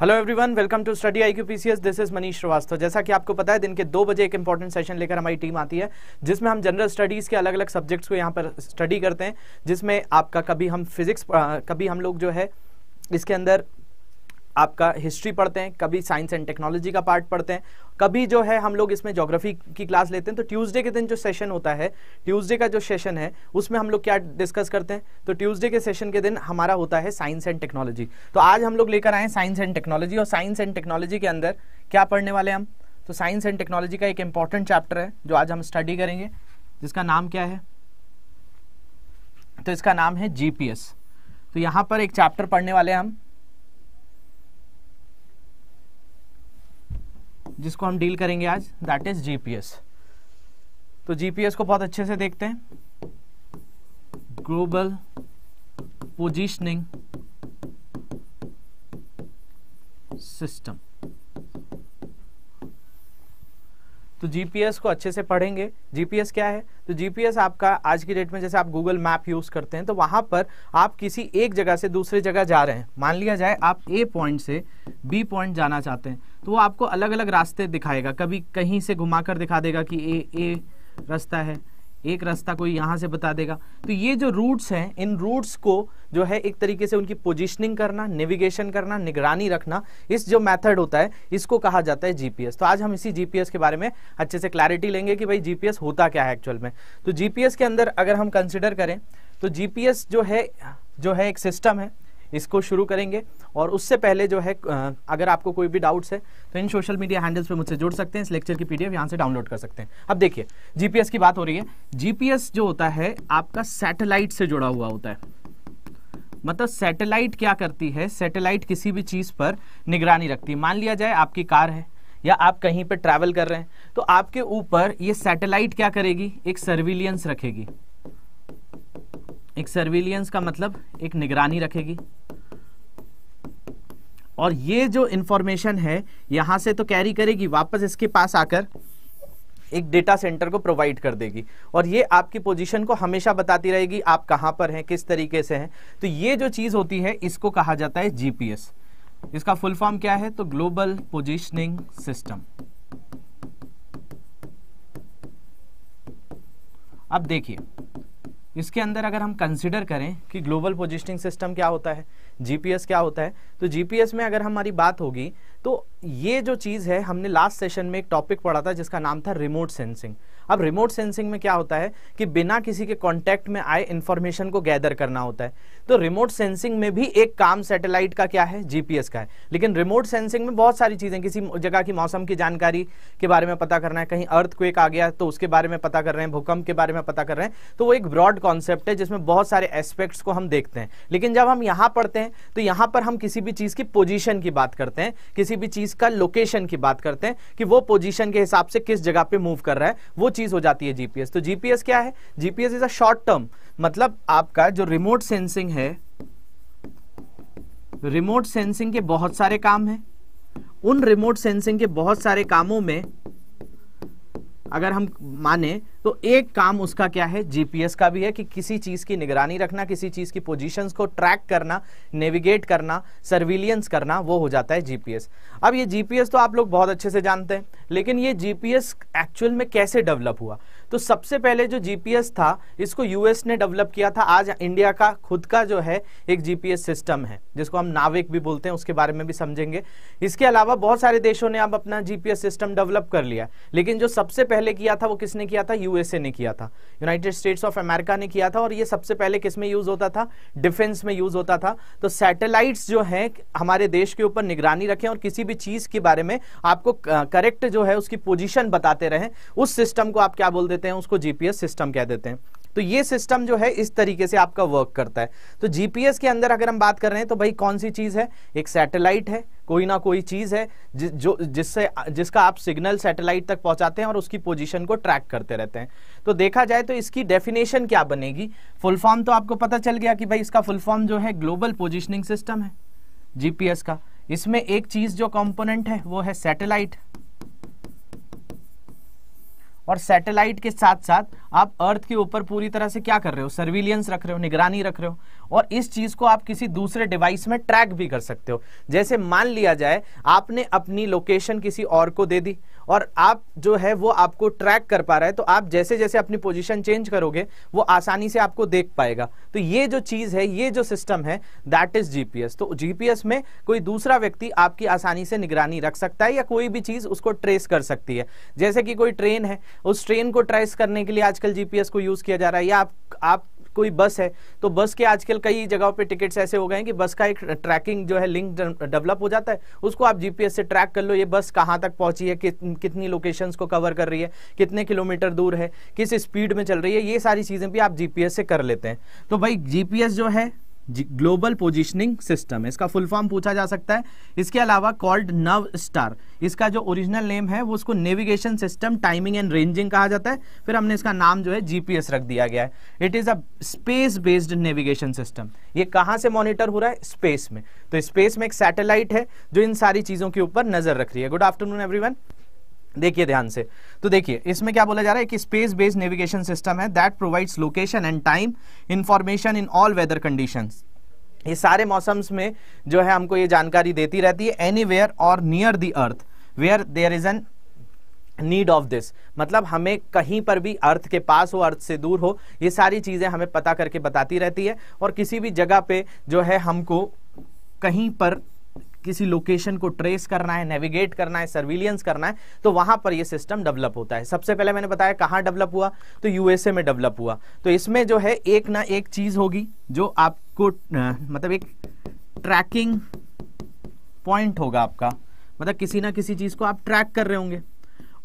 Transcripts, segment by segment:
hello everyone welcome to study I Q this is Manish Shrivastava जैसा कि आपको पता है दिन के दो बजे एक इंपॉर्टेंट सेशन लेकर हमारी टीम आती है जिसमें हम जनरल स्टडीज़ के अलग अलग सब्जेक्ट्स को यहाँ पर स्टडी करते हैं जिसमें आपका कभी हम फिजिक्स कभी हम लोग जो है इसके अंदर आपका हिस्ट्री पढ़ते हैं कभी साइंस एंड टेक्नोलॉजी का पार्ट पढ़ते हैं कभी जो है हम लोग इसमें ज्योग्राफी की क्लास लेते हैं तो ट्यूसडे के दिन जो सेशन होता है ट्यूसडे का जो सेशन है उसमें हम लोग क्या डिस्कस करते हैं तो ट्यूसडे के सेशन के दिन हमारा होता है साइंस एंड टेक्नोलॉजी तो आज हम लोग लेकर आए साइंस एंड टेक्नोलॉजी और साइंस एंड टेक्नोलॉजी के अंदर क्या पढ़ने वाले हम तो साइंस एंड टेक्नोलॉजी का एक इंपॉर्टेंट चैप्टर है जो आज हम स्टडी करेंगे जिसका नाम क्या है तो इसका नाम है जीपीएस तो यहाँ पर एक चैप्टर पढ़ने वाले हम जिसको हम डील करेंगे आज दैट इज जीपीएस तो जीपीएस को बहुत अच्छे से देखते हैं ग्लोबल पोजीशनिंग सिस्टम तो जीपीएस को अच्छे से पढ़ेंगे जीपीएस क्या है तो जीपीएस आपका आज की डेट में जैसे आप गूगल मैप यूज करते हैं तो वहां पर आप किसी एक जगह से दूसरी जगह जा रहे हैं मान लिया जाए आप ए पॉइंट से बी पॉइंट जाना चाहते हैं तो वो आपको अलग अलग रास्ते दिखाएगा कभी कहीं से घुमा कर दिखा देगा कि ए ए रास्ता है एक रास्ता कोई यहाँ से बता देगा तो ये जो रूट्स हैं इन रूट्स को जो है एक तरीके से उनकी पोजीशनिंग करना नेविगेशन करना निगरानी रखना इस जो मेथड होता है इसको कहा जाता है जीपीएस तो आज हम इसी जीपीएस के बारे में अच्छे से क्लैरिटी लेंगे कि भाई जीपीएस होता क्या है एक्चुअल में तो जीपीएस के अंदर अगर हम कंसिडर करें तो जीपीएस जो है जो है एक सिस्टम है इसको शुरू करेंगे और उससे पहले जो है अगर आपको कोई भी डाउट्स है तो इन सोशल मीडिया हैंडल्स पे मुझसे जुड़ सकते हैं इस लेक्चर की पीडीएफ यहाँ से डाउनलोड कर सकते हैं अब देखिए जीपीएस की बात हो रही है जीपीएस जो होता है आपका सैटेलाइट से जुड़ा हुआ होता है मतलब सैटेलाइट क्या करती है सैटेलाइट किसी भी चीज़ पर निगरानी रखती है मान लिया जाए आपकी कार है या आप कहीं पर ट्रैवल कर रहे हैं तो आपके ऊपर ये सैटेलाइट क्या करेगी एक सर्विलियंस रखेगी एक सर्विलियंस का मतलब एक निगरानी रखेगी और ये जो इंफॉर्मेशन है यहां से तो कैरी करेगी वापस इसके पास आकर एक डेटा सेंटर को प्रोवाइड कर देगी और ये आपकी पोजीशन को हमेशा बताती रहेगी आप कहां पर हैं किस तरीके से हैं तो ये जो चीज़ होती है इसको कहा जाता है जीपीएस इसका फुल फॉर्म क्या है तो ग्लोबल पोजिशनिंग सिस्टम अब देखिए इसके अंदर अगर हम कंसिडर करें कि ग्लोबल पोजिशनिंग सिस्टम क्या होता है जीपीएस क्या होता है तो जीपीएस में अगर हमारी बात होगी तो ये जो चीज़ है हमने लास्ट सेशन में एक टॉपिक पढ़ा था जिसका नाम था रिमोट सेंसिंग अब रिमोट सेंसिंग में क्या होता है कि बिना किसी के कॉन्टेक्ट में आए इन्फॉर्मेशन को गैदर करना होता है तो रिमोट सेंसिंग में भी एक काम सैटेलाइट का क्या है जीपीएस का है लेकिन रिमोट सेंसिंग में बहुत सारी चीज़ें किसी जगह की मौसम की जानकारी के बारे में पता करना है कहीं अर्थ क्वेक आ गया तो उसके बारे में पता कर रहे हैं भूकंप के बारे में पता कर रहे हैं तो वो एक ब्रॉड कॉन्सेप्ट है जिसमें बहुत सारे एस्पेक्ट्स को हम देखते हैं लेकिन जब हम यहां पढ़ते हैं तो यहां पर हम किसी भी चीज़ की पोजिशन की बात करते हैं किसी भी चीज़ का लोकेशन की बात करते हैं कि वो पोजिशन के हिसाब से किस जगह पर मूव कर रहा है वो चीज़ हो जाती है जीपीएस तो जीपीएस क्या है GPS is a short term मतलब आपका जो रिमोट सेंसिंग है रिमोट सेंसिंग के बहुत सारे काम हैं उन रिमोट सेंसिंग के बहुत सारे कामों में अगर हम माने तो एक काम उसका क्या है जीपीएस का भी है कि किसी चीज़ की निगरानी रखना किसी चीज़ की पोजीशंस को ट्रैक करना नेविगेट करना सर्विलियंस करना वो हो जाता है जीपीएस अब ये जीपीएस तो आप लोग बहुत अच्छे से जानते हैं लेकिन ये जीपीएस एक्चुअल में कैसे डेवलप हुआ तो सबसे पहले जो जीपीएस था इसको यूएस ने डेवलप किया था आज इंडिया का खुद का जो है एक जीपीएस सिस्टम है जिसको हम नाविक भी बोलते हैं उसके बारे में भी समझेंगे इसके अलावा बहुत सारे देशों ने अब अपना जीपीएस सिस्टम डेवलप कर लिया लेकिन जो सबसे पहले किया था वो किसने किया था यूएसए ने किया था यूनाइटेड स्टेट्स ऑफ अमेरिका ने किया था और ये सबसे पहले किसमें यूज होता था डिफेंस में यूज होता था तो सैटेलाइट्स जो है हमारे देश के ऊपर निगरानी रखें और किसी भी चीज के बारे में आपको करेक्ट जो है उसकी पोजीशन बताते रहे उस सिस्टम को आप क्या बोलते देते हैं उसको जीपीएस सिस्टम कह देते हैं तो ये सिस्टम जो है इस तरीके से आपका वर्क करता है तो जीपीएस के अंदर अगर हम बात कर रहे हैं तो भाई कौन सी चीज़ है एक सैटेलाइट है कोई ना कोई चीज़ है जि, जो जिससे जिसका आप सिग्नल सैटेलाइट तक पहुंचाते हैं और उसकी पोजीशन को ट्रैक करते रहते हैं तो देखा जाए तो इसकी डेफिनेशन क्या बनेगी फुल फॉर्म तो आपको पता चल गया कि भाई इसका फुल फॉर्म जो है ग्लोबल पोजिशनिंग सिस्टम है जीपीएस का इसमें एक चीज़ जो कॉम्पोनेंट है वो है सैटेलाइट और सैटेलाइट के साथ साथ आप अर्थ के ऊपर पूरी तरह से क्या कर रहे हो सर्विलियंस रख रहे हो निगरानी रख रहे हो और इस चीज को आप किसी दूसरे डिवाइस में ट्रैक भी कर सकते हो जैसे मान लिया जाए आपने अपनी लोकेशन किसी और को दे दी और आप जो है वो आपको ट्रैक कर पा रहा है तो आप जैसे जैसे अपनी पोजीशन चेंज करोगे वो आसानी से आपको देख पाएगा तो ये जो चीज़ है ये जो सिस्टम है दैट इज़ जीपीएस तो जीपीएस में कोई दूसरा व्यक्ति आपकी आसानी से निगरानी रख सकता है या कोई भी चीज़ उसको ट्रेस कर सकती है जैसे कि कोई ट्रेन है उस ट्रेन को ट्रेस करने के लिए आजकल जीपीएस को यूज़ किया जा रहा है या आप आप कोई बस है तो बस के आजकल कई जगहों पे टिकट्स ऐसे हो गए हैं कि बस का एक ट्रैकिंग जो है लिंक डेवलप हो जाता है उसको आप जीपीएस से ट्रैक कर लो ये बस कहाँ तक पहुंची है कि, कितनी लोकेशंस को कवर कर रही है कितने किलोमीटर दूर है किस स्पीड में चल रही है ये सारी चीज़ें भी आप जीपीएस से कर लेते हैं तो भाई जीपीएस जो है ग्लोबल पोजीशनिंग सिस्टम इसका फुल फॉर्म पूछा जा सकता है इसके अलावा कॉल्ड नव स्टार इसका जो ओरिजिनल नेम है वो उसको navigation system timing and ranging कहा जाता है फिर हमने इसका नाम जो है जीपीएस रख दिया गया है it is a space based navigation system ये कहाँ से मॉनिटर हो रहा है स्पेस में तो स्पेस में एक सैटेलाइट है जो इन सारी चीज़ों के ऊपर नज़र रख रही है गुड आफ्टरनून एवरी देखिए ध्यान से तो देखिए इसमें क्या बोला जा रहा है कि स्पेस बेस्ड नेविगेशन सिस्टम है that provides location and time information in all weather conditions ये सारे मौसम्स में जो है हमको ये जानकारी देती रहती है एनी वेयर और near the earth where there is an need of this मतलब हमें कहीं पर भी अर्थ के पास हो अर्थ से दूर हो ये सारी चीज़ें हमें पता करके बताती रहती है और किसी भी जगह पे जो है हमको कहीं पर किसी लोकेशन को ट्रेस करना है नेविगेट करना है सर्विलियंस करना है तो वहां पर यह सिस्टम डेवलप होता है सबसे पहले मैंने बताया कहाँ डेवलप हुआ तो यूएसए में डेवलप हुआ तो इसमें जो है एक ना एक चीज होगी जो आपको मतलब एक ट्रैकिंग पॉइंट होगा आपका मतलब किसी ना किसी चीज को आप ट्रैक कर रहे होंगे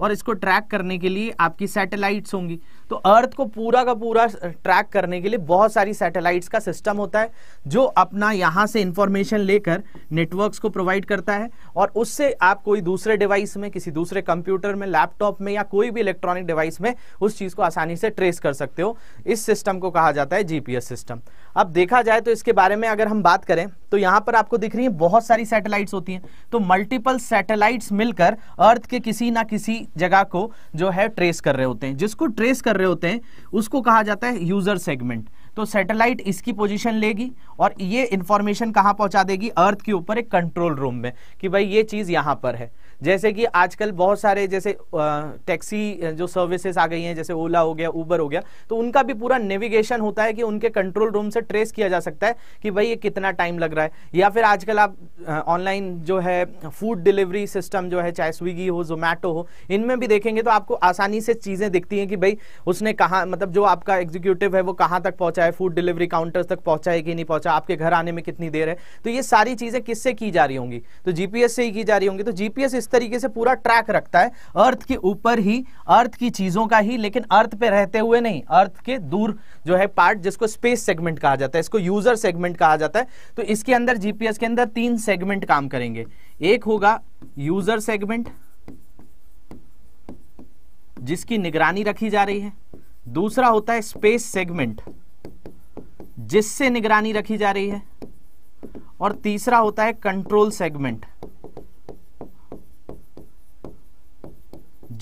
और इसको ट्रैक करने के लिए आपकी सैटेलाइट्स होंगी तो अर्थ को पूरा का पूरा ट्रैक करने के लिए बहुत सारी सैटेलाइट्स का सिस्टम होता है जो अपना यहाँ से इंफॉर्मेशन लेकर नेटवर्क्स को प्रोवाइड करता है और उससे आप कोई दूसरे डिवाइस में किसी दूसरे कंप्यूटर में लैपटॉप में या कोई भी इलेक्ट्रॉनिक डिवाइस में उस चीज़ को आसानी से ट्रेस कर सकते हो इस सिस्टम को कहा जाता है जी सिस्टम अब देखा जाए तो इसके बारे में अगर हम बात करें तो यहाँ पर आपको दिख रही है बहुत सारी सैटेलाइट्स होती हैं तो मल्टीपल सैटेलाइट्स मिलकर अर्थ के किसी ना किसी जगह को जो है ट्रेस कर रहे होते हैं जिसको ट्रेस कर कर रहे होते हैं उसको कहा जाता है यूजर सेगमेंट तो सैटेलाइट इसकी पोजीशन लेगी और ये इन्फॉर्मेशन कहाँ पहुंचा देगी अर्थ के ऊपर एक कंट्रोल रूम में कि भाई ये चीज़ यहाँ पर है जैसे कि आजकल बहुत सारे जैसे टैक्सी जो सर्विसेज आ गई हैं जैसे ओला हो गया ऊबर हो गया तो उनका भी पूरा नेविगेशन होता है कि उनके कंट्रोल रूम से ट्रेस किया जा सकता है कि भाई ये कितना टाइम लग रहा है या फिर आजकल आप ऑनलाइन जो है फूड डिलीवरी सिस्टम जो है चाहे स्विगी हो जोमेटो हो इनमें भी देखेंगे तो आपको आसानी से चीज़ें दिखती हैं कि भाई उसने कहाँ मतलब जो आपका एग्जीक्यूटिव है वो कहाँ तक पहुँचा है फूड डिलीवरी काउंटर्स तक पहुँचा है कि नहीं पहुँचा आपके घर आने में कितनी देर है तो ये सारी चीज़ें किससे की जा रही होंगी तो जीपीएस से ही की जा रही होंगी तो जीपीएस इस तरीके से पूरा ट्रैक रखता है अर्थ के ऊपर ही अर्थ की चीजों का ही लेकिन अर्थ पे रहते हुए नहीं अर्थ के दूर जो है पार्ट जिसको स्पेस सेगमेंट कहा जाता है इसको यूजर सेगमेंट कहा जाता है तो इसके अंदर जीपीएस के अंदर तीन सेगमेंट काम करेंगे एक होगा यूजर सेगमेंट जिसकी निगरानी रखी जा रही है दूसरा होता है स्पेस सेगमेंट जिससे निगरानी रखी जा रही है और तीसरा होता है कंट्रोल सेगमेंट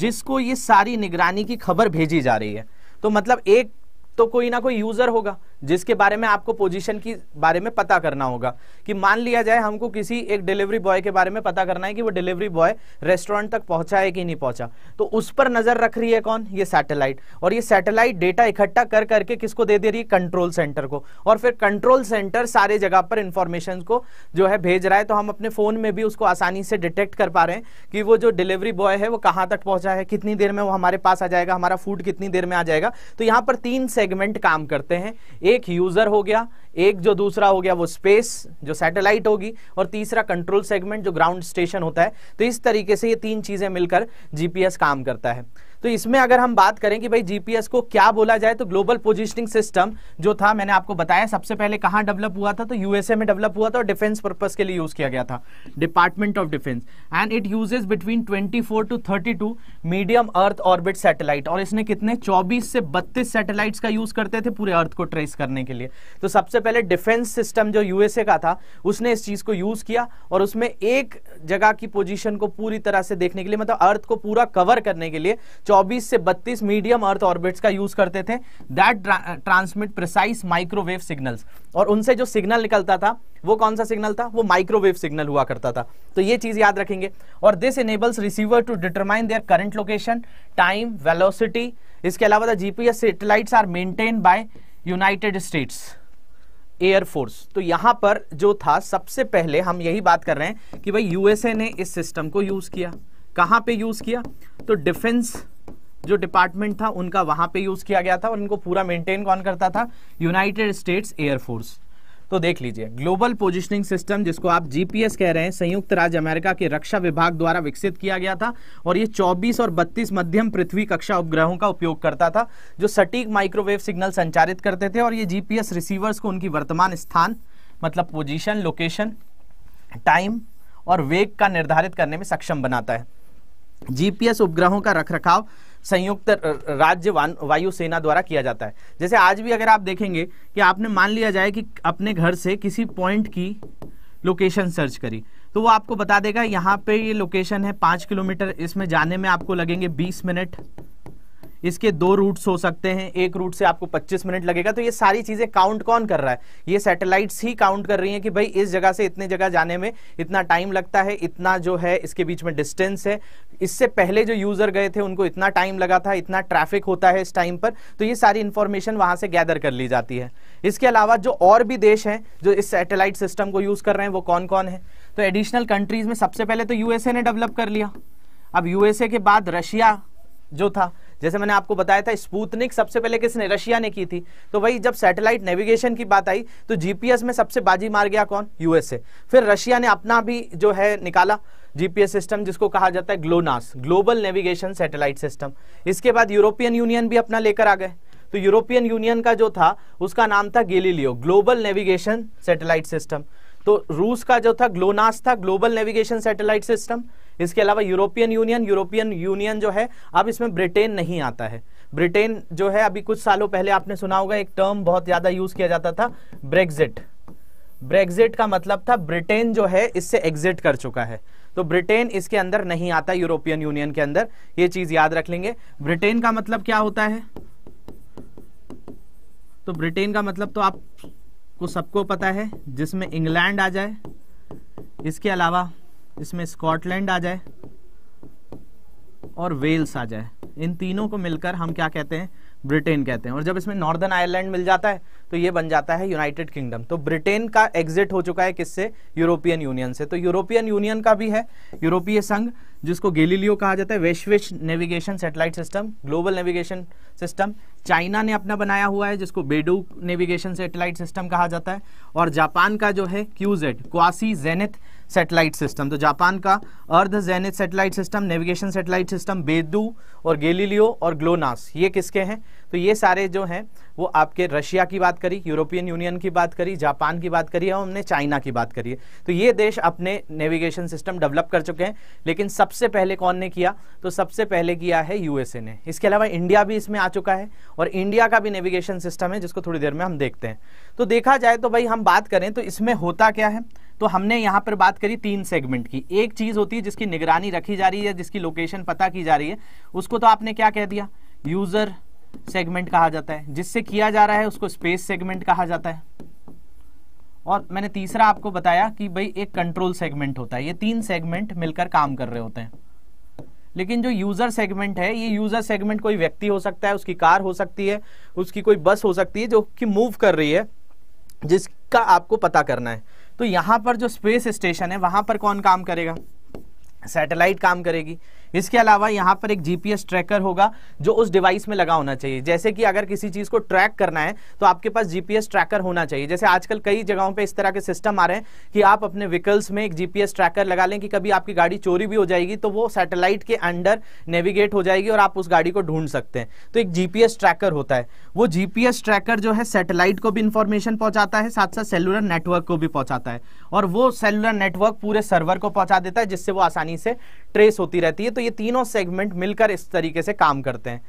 जिसको ये सारी निगरानी की खबर भेजी जा रही है तो मतलब एक तो कोई ना कोई यूजर होगा जिसके बारे में आपको पोजीशन की बारे में पता करना होगा कि मान लिया जाए हमको किसी एक डिलीवरी बॉय के बारे में पता करना है कि वो डिलीवरी बॉय रेस्टोरेंट तक पहुंचा है कि नहीं पहुंचा तो उस पर नजर रख रही है कौन ये सैटेलाइट और ये सैटेलाइट डेटा इकट्ठा कर करके किसको दे दे रही है कंट्रोल सेंटर को और फिर कंट्रोल सेंटर सारे जगह पर इंफॉर्मेशन को जो है भेज रहा है तो हम अपने फोन में भी उसको आसानी से डिटेक्ट कर पा रहे हैं कि वो जो डिलीवरी बॉय है वो कहाँ तक पहुंचा है कितनी देर में वो हमारे पास आ जाएगा हमारा फूड कितनी देर में आ जाएगा तो यहाँ पर तीन सेगमेंट काम करते हैं एक यूजर हो गया एक जो दूसरा हो गया वो स्पेस जो सैटेलाइट होगी और तीसरा कंट्रोल सेगमेंट जो ग्राउंड स्टेशन होता है तो इस तरीके से ये तीन चीजें मिलकर जीपीएस काम करता है तो इसमें अगर हम बात करें कि भाई जीपीएस को क्या बोला जाए तो ग्लोबल पोजिशनिंग सिस्टम जो था मैंने आपको बताया सबसे पहले कहाँ डेवलप हुआ था तो यूएसए में डेवलप हुआ था और डिफेंस पर्पज के लिए यूज किया गया था department of defence and it uses between twenty to thirty medium earth orbit satellite और इसने कितने चौबीस से बत्तीस सैटेलाइट का यूज करते थे पूरे अर्थ को ट्रेस करने के लिए तो सबसे पहले डिफेंस सिस्टम जो यूएसए का था उसने इस चीज को यूज किया और उसमें एक जगह की पोजीशन को पूरी तरह से देखने के लिए मतलब अर्थ को पूरा कवर करने के लिए 24 से 32 मीडियम अर्थ ऑर्बिट्स का यूज करते थे that transmit precise microwave signals और उनसे जो सिग्नल निकलता था वो कौन सा सिग्नल था वो माइक्रोवेव सिग्नल हुआ करता था तो ये चीज याद रखेंगे और this enables receiver to determine their current location time velocity इसके अलावा the GPS satellites are maintain by United States air force तो यहां पर जो था सबसे पहले हम यही बात कर रहे हैं कि भाई यूएसए ने इस सिस्टम को यूज किया कहां पे यूज किया तो डिफेंस जो डिपार्टमेंट था उनका वहां पे यूज किया गया था और इनको पूरा मेंटेन कौन करता था यूनाइटेड स्टेट्स एयरफोर्स तो देख लीजिए ग्लोबल पोजिशनिंग सिस्टम जिसको आप जीपीएस कह रहे हैं संयुक्त राज्य अमेरिका के रक्षा विभाग द्वारा विकसित किया गया था और ये 24 और 32 मध्यम पृथ्वी कक्षा उपग्रहों का उपयोग करता था जो सटीक माइक्रोवेव सिग्नल संचारित करते थे और ये जीपीएस रिसीवर्स को उनकी वर्तमान स्थान मतलब पोजिशन लोकेशन टाइम और वेग का निर्धारित करने में सक्षम बनाता है जीपीएस उपग्रहों का रखरखाव संयुक्त राज्य वायुसेना द्वारा किया जाता है जैसे आज भी अगर आप देखेंगे कि आपने मान लिया जाए कि अपने घर से किसी पॉइंट की लोकेशन सर्च करी तो वो आपको बता देगा यहाँ पे ये लोकेशन है पाँच किलोमीटर इसमें जाने में आपको लगेंगे बीस मिनट इसके दो रूट्स हो सकते हैं एक रूट से आपको 25 मिनट लगेगा तो ये सारी चीजें काउंट कौन कर रहा है ये सैटेलाइट्स ही काउंट कर रही हैं कि भाई इस जगह से इतने जगह जाने में इतना टाइम लगता है इतना जो है इसके बीच में डिस्टेंस है इससे पहले जो यूजर गए थे उनको इतना टाइम लगा था इतना ट्रैफिक होता है इस टाइम पर तो ये सारी इंफॉर्मेशन वहां से गैदर कर ली जाती है इसके अलावा जो और भी देश हैं जो इस सैटेलाइट सिस्टम को यूज कर रहे हैं वो कौन कौन है तो एडिशनल कंट्रीज में सबसे पहले तो यूएसए ने डेवलप कर लिया अब यूएसए के बाद रशिया जो था जैसे मैंने आपको बताया था स्पूतनिक सबसे पहले किसने रशिया ने की थी तो भाई जब सैटेलाइट नेविगेशन की बात आई तो जीपीएस में सबसे बाजी मार गया कौन यूएसए फिर रशिया ने अपना भी जो है निकाला जीपीएस सिस्टम जिसको कहा जाता है GLONASS global navigation satellite system इसके बाद यूरोपियन यूनियन भी अपना लेकर आ गए तो यूरोपियन यूनियन का जो था उसका नाम था Galileo global navigation satellite system तो रूस का जो था ग्लोनास था ग्लोबल नेविगेशन सैटेलाइट सिस्टम इसके अलावा यूरोपियन यूनियन यूरोपियन यूनियन जो है अब इसमें ब्रिटेन नहीं आता है ब्रिटेन जो है अभी कुछ सालों पहले आपने सुना होगा एक टर्म बहुत ज्यादा यूज किया जाता था ब्रेग्जिट ब्रेग्जिट का मतलब था ब्रिटेन जो है इससे एग्जिट कर चुका है तो ब्रिटेन इसके अंदर नहीं आता यूरोपियन यूनियन के अंदर ये चीज याद रख लेंगे ब्रिटेन का मतलब क्या होता है तो ब्रिटेन का मतलब तो आपको सबको पता है जिसमें इंग्लैंड आ जाए इसके अलावा इसमें स्कॉटलैंड आ जाए और वेल्स आ जाए इन तीनों को मिलकर हम क्या कहते हैं ब्रिटेन कहते हैं और जब इसमें नॉर्दर्न आयरलैंड मिल जाता है तो ये बन जाता है यूनाइटेड किंगडम तो ब्रिटेन का एग्जिट हो चुका है किससे यूरोपियन यूनियन से तो यूरोपियन यूनियन का भी है यूरोपीय संघ जिसको गेलीलियो कहा जाता है वैश्विक navigation satellite system global navigation system China ने अपना बनाया हुआ है जिसको बेडू नेविगेशन सेटेलाइट सिस्टम कहा जाता है और जापान का जो है QZ quasi zenith satellite system तो जापान का अर्ध जैनित satellite system navigation satellite system BeiDou और गेलीलियो और ग्लोनास ये किसके हैं तो ये सारे जो हैं वो आपके रशिया की बात करी यूरोपियन यूनियन की बात करी जापान की बात करी और हमने चाइना की बात करी है तो ये देश अपने नेविगेशन सिस्टम डेवलप कर चुके हैं लेकिन सबसे पहले कौन ने किया तो सबसे पहले किया है यूएसए ने इसके अलावा इंडिया भी इसमें आ चुका है और इंडिया का भी नेविगेशन सिस्टम है जिसको थोड़ी देर में हम देखते हैं तो देखा जाए तो भाई हम बात करें तो इसमें होता क्या है तो हमने यहाँ पर बात करी तीन सेगमेंट की एक चीज़ होती है जिसकी निगरानी रखी जा रही है जिसकी लोकेशन पता की जा रही है उसको तो आपने क्या कह दिया यूज़र सेगमेंट कहा जाता है जिससे किया जा रहा है उसको स्पेस सेगमेंट कहा जाता है और मैंने तीसरा आपको बताया कि भाई एक कंट्रोल सेगमेंट होता है ये तीन सेगमेंट मिलकर काम कर रहे होते हैं लेकिन जो यूजर सेगमेंट है ये यूजर सेगमेंट कोई व्यक्ति हो सकता है उसकी कार हो सकती है उसकी कोई बस हो सकती है जो कि मूव कर रही है जिसका आपको पता करना है तो यहां पर जो स्पेस स्टेशन है वहां पर कौन काम करेगा सैटेलाइट काम करेगी इसके अलावा यहाँ पर एक जीपीएस ट्रैकर होगा जो उस डिवाइस में लगा होना चाहिए जैसे कि अगर किसी चीज़ को ट्रैक करना है तो आपके पास जीपीएस ट्रैकर होना चाहिए जैसे आजकल कई जगहों पर इस तरह के सिस्टम आ रहे हैं कि आप अपने व्हीकल्स में एक जीपीएस ट्रैकर लगा लें कि कभी आपकी गाड़ी चोरी भी हो जाएगी तो वो सैटेलाइट के अंडर नेविगेट हो जाएगी और आप उस गाड़ी को ढूंढ सकते हैं तो एक जीपीएस ट्रैकर होता है वो जीपीएस ट्रैकर जो है सेटेलाइट को भी इंफॉर्मेशन पहुंचाता है साथ साथ सेलुलर नेटवर्क को भी पहुंचाता है और वो सेलुलर नेटवर्क पूरे सर्वर को पहुंचा देता है जिससे वो आसानी से ट्रेस होती रहती है तो ये तीनों सेगमेंट मिलकर इस तरीके से काम करते हैं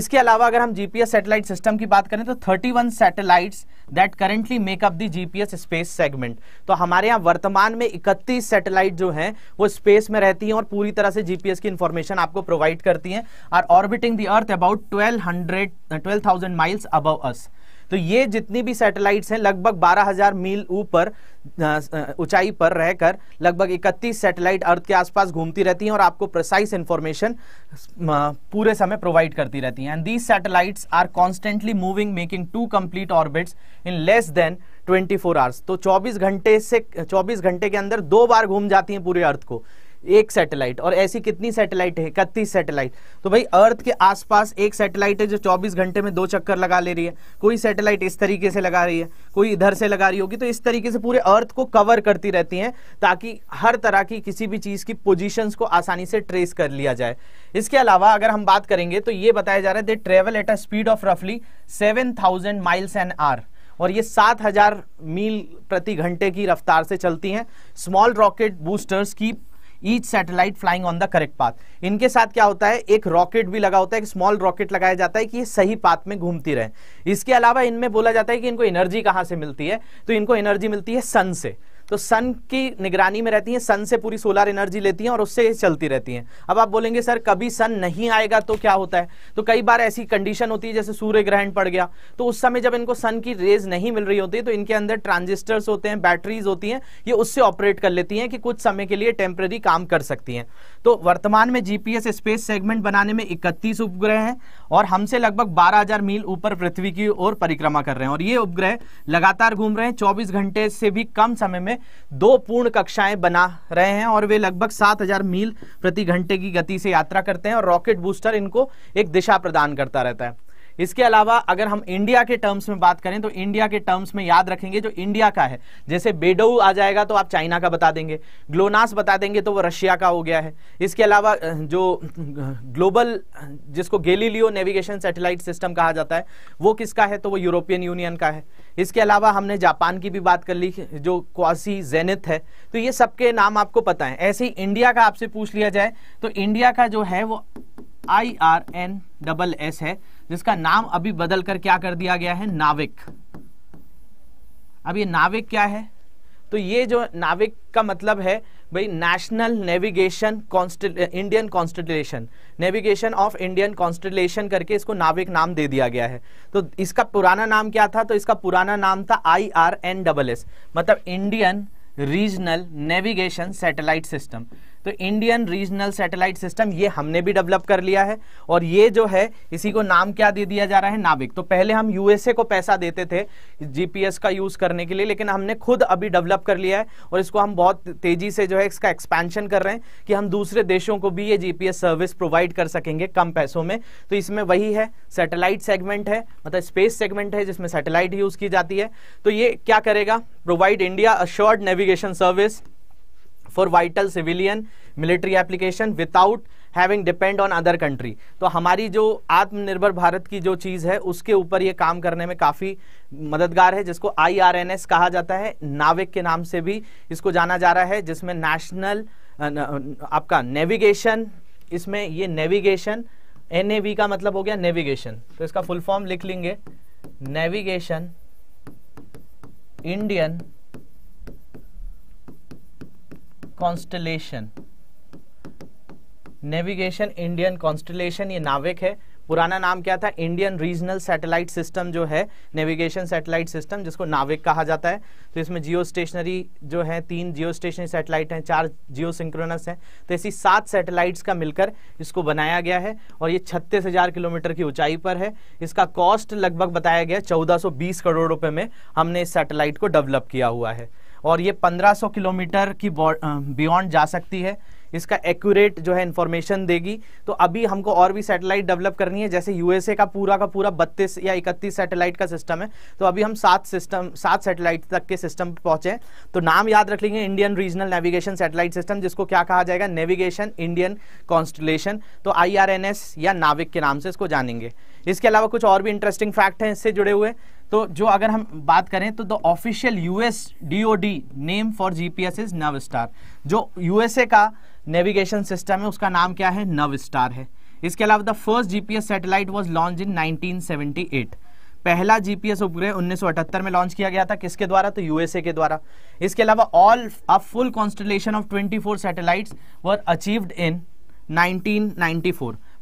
इसके अलावा अगर हम जीपीएस सैटेलाइट सिस्टम की बात करें तो 31 one satellites that currently make up the GPS space segment तो हमारे यहाँ वर्तमान में 31 सैटेलाइट जो हैं वो स्पेस में रहती हैं और पूरी तरह से जीपीएस की इंफॉर्मेशन आपको प्रोवाइड करती हैं are orbiting the earth about twelve hundred miles above us तो ये जितनी भी सैटेलाइट्स हैं लगभग 12000 मील ऊपर ऊंचाई पर रहकर लगभग 31 सैटेलाइट अर्थ के आसपास घूमती रहती हैं और आपको प्रिसाइस इंफॉर्मेशन पूरे समय प्रोवाइड करती रहती हैं and these satellites are constantly moving making two complete orbits in less than 24 hours तो 24 घंटे से 24 घंटे के अंदर दो बार घूम जाती हैं पूरे अर्थ को एक सैटेलाइट और ऐसी कितनी सैटेलाइट है इकतीस सैटेलाइट तो भाई अर्थ के आसपास एक सैटेलाइट है जो 24 घंटे में दो चक्कर लगा ले रही है कोई सैटेलाइट इस तरीके से लगा रही है कोई इधर से लगा रही होगी तो इस तरीके से पूरे अर्थ को कवर करती रहती हैं ताकि हर तरह की किसी भी चीज़ की पोजिशन को आसानी से ट्रेस कर लिया जाए इसके अलावा अगर हम बात करेंगे तो ये बताया जा रहा है they travel at a speed of रफली seven thousand miles an hour और ये 7000 मील प्रति घंटे की रफ्तार से चलती हैं small rocket boosters keep each satellite flying on the correct path इनके साथ क्या होता है एक रॉकेट भी लगा होता है एक स्मॉल रॉकेट लगाया जाता है कि ये सही पाथ में घूमती रहे इसके अलावा इनमें बोला जाता है कि इनको एनर्जी कहां से मिलती है तो इनको एनर्जी मिलती है सन से तो सन की निगरानी में रहती हैं सन से पूरी सोलर एनर्जी लेती हैं और उससे चलती रहती हैं अब आप बोलेंगे सर कभी सन नहीं आएगा तो क्या होता है तो कई बार ऐसी कंडीशन होती है जैसे सूर्य ग्रहण पड़ गया तो उस समय जब इनको सन की रेज नहीं मिल रही होती तो इनके अंदर ट्रांजिस्टर्स होते हैं बैटरीज होती हैं ये उससे ऑपरेट कर लेती हैं कि कुछ समय के लिए टेम्प्रेरी काम कर सकती हैं तो वर्तमान में जीपीएस स्पेस सेगमेंट बनाने में इकतीस उपग्रह हैं और हमसे लगभग 12000 मील ऊपर पृथ्वी की ओर परिक्रमा कर रहे हैं और ये उपग्रह लगातार घूम रहे हैं 24 घंटे से भी कम समय में दो पूर्ण कक्षाएं बना रहे हैं और वे लगभग 7000 मील प्रति घंटे की गति से यात्रा करते हैं और रॉकेट बूस्टर इनको एक दिशा प्रदान करता रहता है इसके अलावा अगर हम इंडिया के टर्म्स में बात करें तो इंडिया के टर्म्स में याद रखेंगे जो इंडिया का है जैसे बेडोऊ आ जाएगा तो आप चाइना का बता देंगे ग्लोनास बता देंगे तो वो रशिया का हो गया है इसके अलावा जो ग्लोबल जिसको गेलीलियो नेविगेशन सैटेलाइट सिस्टम कहा जाता है वो किसका है तो वो यूरोपियन यूनियन का है इसके अलावा हमने जापान की भी बात कर ली जो क्वासी जेनिथ है तो ये सबके नाम आपको पता है ऐसे ही इंडिया का आपसे पूछ लिया जाए तो इंडिया का जो है वो I R N double S है जिसका नाम अभी बदलकर क्या कर दिया गया है नाविक अब ये नाविक क्या है तो ये जो नाविक का मतलब है भाई national navigation Indian constitution navigation of Indian constitution करके इसको नाविक नाम दे दिया गया है तो इसका पुराना नाम क्या था तो इसका पुराना नाम था I R N double S मतलब Indian regional navigation satellite system तो इंडियन रीजनल सैटेलाइट सिस्टम ये हमने भी डेवलप कर लिया है और ये जो है इसी को नाम क्या दे दिया जा रहा है नाविक तो पहले हम यूएसए को पैसा देते थे जीपीएस का यूज करने के लिए लेकिन हमने खुद अभी डेवलप कर लिया है और इसको हम बहुत तेजी से जो है इसका एक्सपेंशन कर रहे हैं कि हम दूसरे देशों को भी ये जीपीएस सर्विस प्रोवाइड कर सकेंगे कम पैसों में तो इसमें वही है सैटेलाइट सेगमेंट है मतलब स्पेस सेगमेंट है जिसमें सैटेलाइट यूज की जाती है तो ये क्या करेगा provide India assured navigation service for vital civilian military application without having depend on other country तो हमारी जो आत्मनिर्भर भारत की जो चीज़ है उसके ऊपर ये काम करने में काफ़ी मददगार है जिसको आईआरएनएस कहा जाता है नाविक के नाम से भी इसको जाना जा रहा है जिसमें नेशनल आपका नेविगेशन इसमें ये नेविगेशन एन का मतलब हो गया नेविगेशन तो इसका फुल फॉर्म लिख लेंगे navigation Indian constellation navigation Indian constellation ये नाविक है पुराना नाम क्या था इंडियन रीजनल सैटेलाइट सिस्टम जो है नेविगेशन सैटेलाइट सिस्टम जिसको नाविक कहा जाता है तो इसमें जियो स्टेशनरी जो है तीन जियो स्टेशनरी सैटेलाइट हैं चार जियो सिंक्रोनस हैं तो ऐसी सात सैटेलाइट्स का मिलकर इसको बनाया गया है और ये छत्तीस हजार किलोमीटर की ऊंचाई पर है इसका कॉस्ट लगभग बताया गया चौदह करोड़ रुपये में हमने इस सैटेलाइट को डेवलप किया हुआ है और ये 1500 किलोमीटर की बियॉन्ड जा सकती है इसका एक्यूरेट जो है इन्फॉर्मेशन देगी तो अभी हमको और भी सैटेलाइट डेवलप करनी है जैसे यूएसए का पूरा का पूरा बत्तीस या इकतीस सैटेलाइट का सिस्टम है तो अभी हम सात सिस्टम सात सैटेलाइट तक के सिस्टम पर पहुंचे तो नाम याद रख लेंगे Indian regional navigation satellite system जिसको क्या कहा जाएगा नेविगेशन इंडियन कॉन्स्टलेशन तो आई या नाविक के नाम से इसको जानेंगे इसके अलावा कुछ और भी इंटरेस्टिंग फैक्ट हैं इससे जुड़े हुए तो जो अगर हम बात करें तो the official US DOD name for GPS is NAVSTAR जो यूएसए का नेविगेशन सिस्टम है उसका नाम क्या है नव स्टार है इसके अलावा the first GPS satellite was launch in 1978 पहला जीपीएस उपग्रह 1978 में लॉन्च किया गया था किसके द्वारा तो यूएसए के द्वारा इसके अलावा all a full constellation of twenty four were achieved in nineteen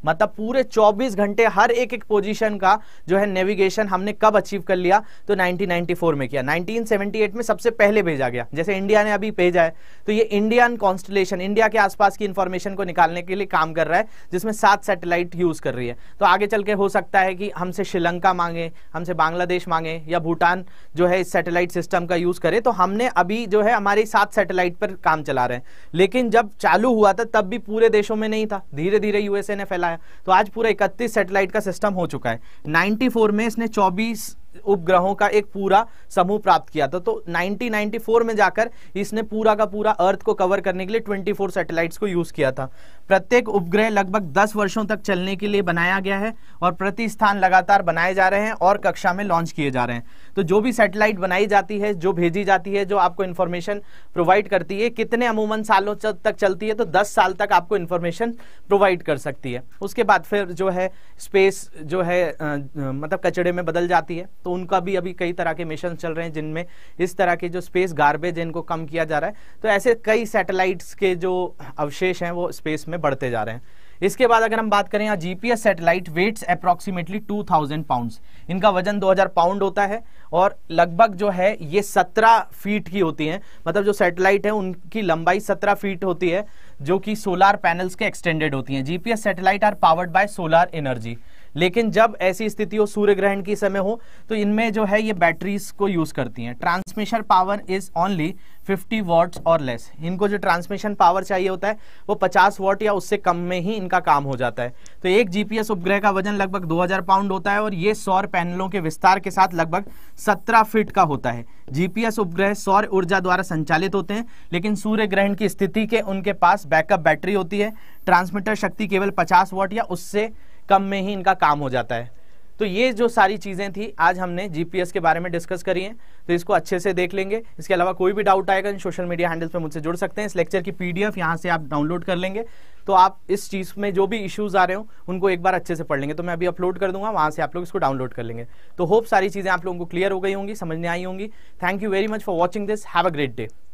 मतलब पूरे 24 घंटे हर एक एक पोजीशन का जो है नेविगेशन हमने कब अचीव कर लिया तो 1994 में किया 1978 में सबसे पहले भेजा गया जैसे इंडिया ने अभी भेजा है तो ये इंडियन कॉन्स्टलेशन इंडिया के आसपास की इंफॉर्मेशन को निकालने के लिए काम कर रहा है जिसमें सात सैटेलाइट यूज कर रही है तो आगे चल के हो सकता है कि हमसे श्रीलंका मांगे हमसे बांग्लादेश मांगे या भूटान जो है इस सैटेलाइट सिस्टम का यूज करे तो हमने अभी जो है हमारी सात सैटेलाइट पर काम चला रहे हैं लेकिन जब चालू हुआ था तब भी पूरे देशों में नहीं था धीरे धीरे यूएसए ने फैलाया है तो आज पूरा इकतीस सेटेलाइट का सिस्टम हो चुका है 94 में इसने 24 उपग्रहों का एक पूरा समूह प्राप्त किया था तो 1994 में जाकर इसने पूरा का पूरा अर्थ को कवर करने के लिए 24 सैटेलाइट्स को यूज किया था प्रत्येक उपग्रह लगभग 10 वर्षों तक चलने के लिए बनाया गया है और प्रति स्थान लगातार बनाए जा रहे हैं और कक्षा में लॉन्च किए जा रहे हैं तो जो भी सैटेलाइट बनाई जाती है जो भेजी जाती है जो आपको इन्फॉर्मेशन प्रोवाइड करती है कितने अमूमन सालों तक चलती है तो दस साल तक आपको इन्फॉर्मेशन प्रोवाइड कर सकती है उसके बाद फिर जो है स्पेस जो है मतलब कचड़े में बदल जाती है तो उनका भी अभी कई तरह के मिशन चल रहे हैं जिनमें इस तरह के जो स्पेस गार्बेज है इनको कम किया जा रहा है तो ऐसे कई सैटेलाइट्स के जो अवशेष हैं वो स्पेस में बढ़ते जा रहे हैं इसके बाद अगर हम बात करें यहाँ GPS satellite weights approximately 2000 pound इनका वजन 2000 पाउंड होता है और लगभग जो है ये 17 फीट की होती हैं मतलब जो सैटेलाइट है उनकी लंबाई 17 फीट होती है जो कि सोलार पैनल्स के एक्सटेंडेड होती हैं GPS satellite are powered by solar energy लेकिन जब ऐसी स्थिति हो सूर्य ग्रहण की समय हो तो इनमें जो है ये बैटरीज को यूज करती हैं transmission power is only 50 watts or less इनको जो ट्रांसमिशन पावर चाहिए होता है वो 50 वॉट या उससे कम में ही इनका काम हो जाता है तो एक जीपीएस उपग्रह का वजन लगभग 2000 पाउंड होता है और ये सौर पैनलों के विस्तार के साथ लगभग 17 फीट का होता है जीपीएस उपग्रह सौर ऊर्जा द्वारा संचालित होते हैं लेकिन सूर्य ग्रहण की स्थिति के उनके पास बैकअप बैटरी होती है ट्रांसमीटर शक्ति केवल पचास वॉट या उससे कम में ही इनका काम हो जाता है तो ये जो सारी चीज़ें थी आज हमने जीपीएस के बारे में डिस्कस करी हैं तो इसको अच्छे से देख लेंगे इसके अलावा कोई भी डाउट आएगा इन सोशल मीडिया हैंडल्स पे मुझसे जुड़ सकते हैं इस लेक्चर की पीडीएफ यहाँ से आप डाउनलोड कर लेंगे तो आप इस चीज़ में जो भी इश्यूज़ आ रहे हो उनको एक बार अच्छे से पढ़ लेंगे तो मैं अभी अपलोड कर दूंगा वहाँ से आप लोग इसको डाउनलोड कर लेंगे तो होप सारी चीज़ें आप लोगों को क्लियर हो गई होंगी समझ में आई होंगी thank you very much for watching this have a great day